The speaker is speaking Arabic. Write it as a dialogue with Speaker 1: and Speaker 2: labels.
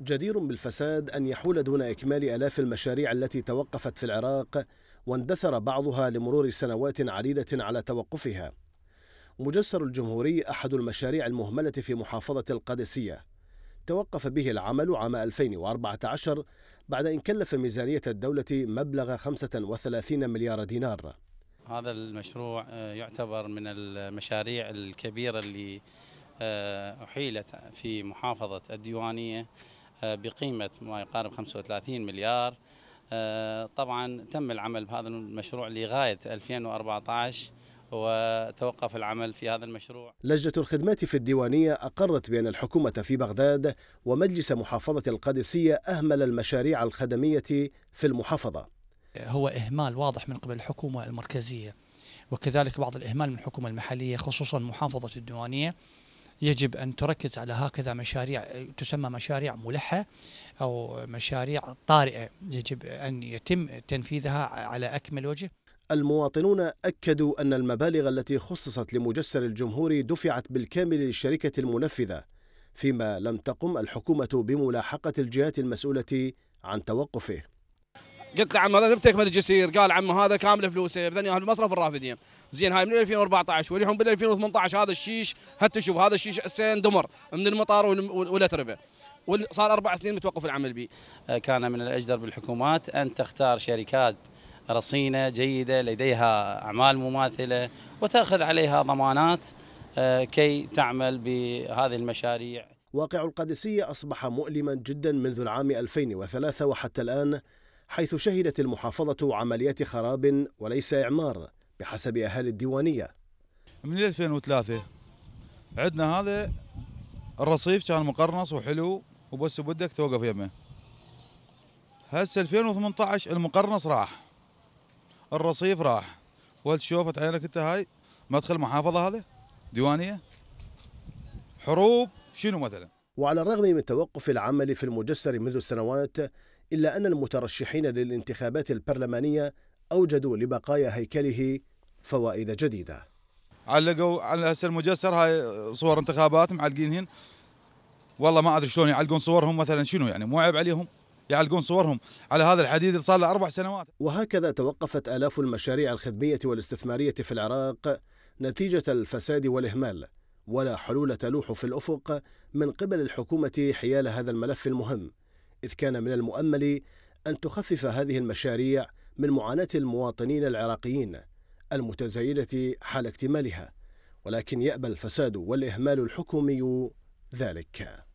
Speaker 1: جدير بالفساد أن يحول دون إكمال آلاف المشاريع التي توقفت في العراق واندثر بعضها لمرور سنوات عديدة على توقفها مجسر الجمهوري أحد المشاريع المهملة في محافظة القادسية توقف به العمل عام 2014 بعد أن كلف ميزانية الدولة مبلغ 35 مليار دينار
Speaker 2: هذا المشروع آه، يعتبر من المشاريع الكبيرة اللي آه، أحيلت في محافظة الديوانية بقيمة ما يقارب 35 مليار آه، طبعا تم العمل بهذا المشروع لغاية 2014 وتوقف العمل في هذا المشروع
Speaker 1: لجنة الخدمات في الديوانية أقرت بأن الحكومة في بغداد ومجلس محافظة القادسية أهمل المشاريع الخدمية في
Speaker 3: المحافظة هو إهمال واضح من قبل الحكومة المركزية وكذلك بعض الإهمال من الحكومة المحلية خصوصا محافظة الديوانية يجب أن تركز على هكذا مشاريع تسمى مشاريع ملحة أو مشاريع طارئة يجب أن يتم تنفيذها على أكمل وجه
Speaker 1: المواطنون أكدوا أن المبالغ التي خصصت لمجسر الجمهور دفعت بالكامل للشركة المنفذة فيما لم تقم الحكومة بملاحقة الجهات المسؤولة عن توقفه
Speaker 2: قلت له عم هذا نبتك من الجسير قال عم هذا كامل فلوسه بذني اهل المصرف الرافدين زين هاي من 2014 واليوم بال 2018 هذا الشيش حتى شوف هذا الشيش دمر من المطار والاتربه وصار اربع سنين متوقف العمل به آه، كان من الاجدر بالحكومات ان تختار شركات رصينه جيده لديها اعمال مماثله وتاخذ عليها ضمانات آه، كي تعمل بهذه المشاريع
Speaker 1: واقع القادسية أصبح مؤلما جدا منذ العام 2003 وحتى الآن حيث شهدت المحافظة عمليات خراب وليس إعمار بحسب أهالي الديوانية
Speaker 4: من 2003 عندنا هذا الرصيف كان مقرنص وحلو وبس بدك توقف يمه هسه 2018 المقرنص راح الرصيف راح وهل شوفت عينك انت هاي
Speaker 1: مدخل محافظه هذا ديوانيه حروب شنو مثلا وعلى الرغم من توقف العمل في المجسر منذ سنوات إلا أن المترشحين للانتخابات البرلمانية أوجدوا لبقايا هيكله فوائد جديدة
Speaker 4: علقوا على هسه المجسر هاي صور انتخابات معلقينهن والله ما ادري شلون يعلقون صورهم مثلا شنو يعني مو عيب عليهم يعلقون صورهم على هذا الحديد اللي
Speaker 1: صار له اربع سنوات وهكذا توقفت الاف المشاريع الخدميه والاستثماريه في العراق نتيجه الفساد والاهمال ولا حلول تلوح في الافق من قبل الحكومه حيال هذا الملف المهم إذ كان من المؤمل أن تخفف هذه المشاريع من معاناة المواطنين العراقيين المتزايدة حال اكتمالها ولكن يأبى الفساد والإهمال الحكومي ذلك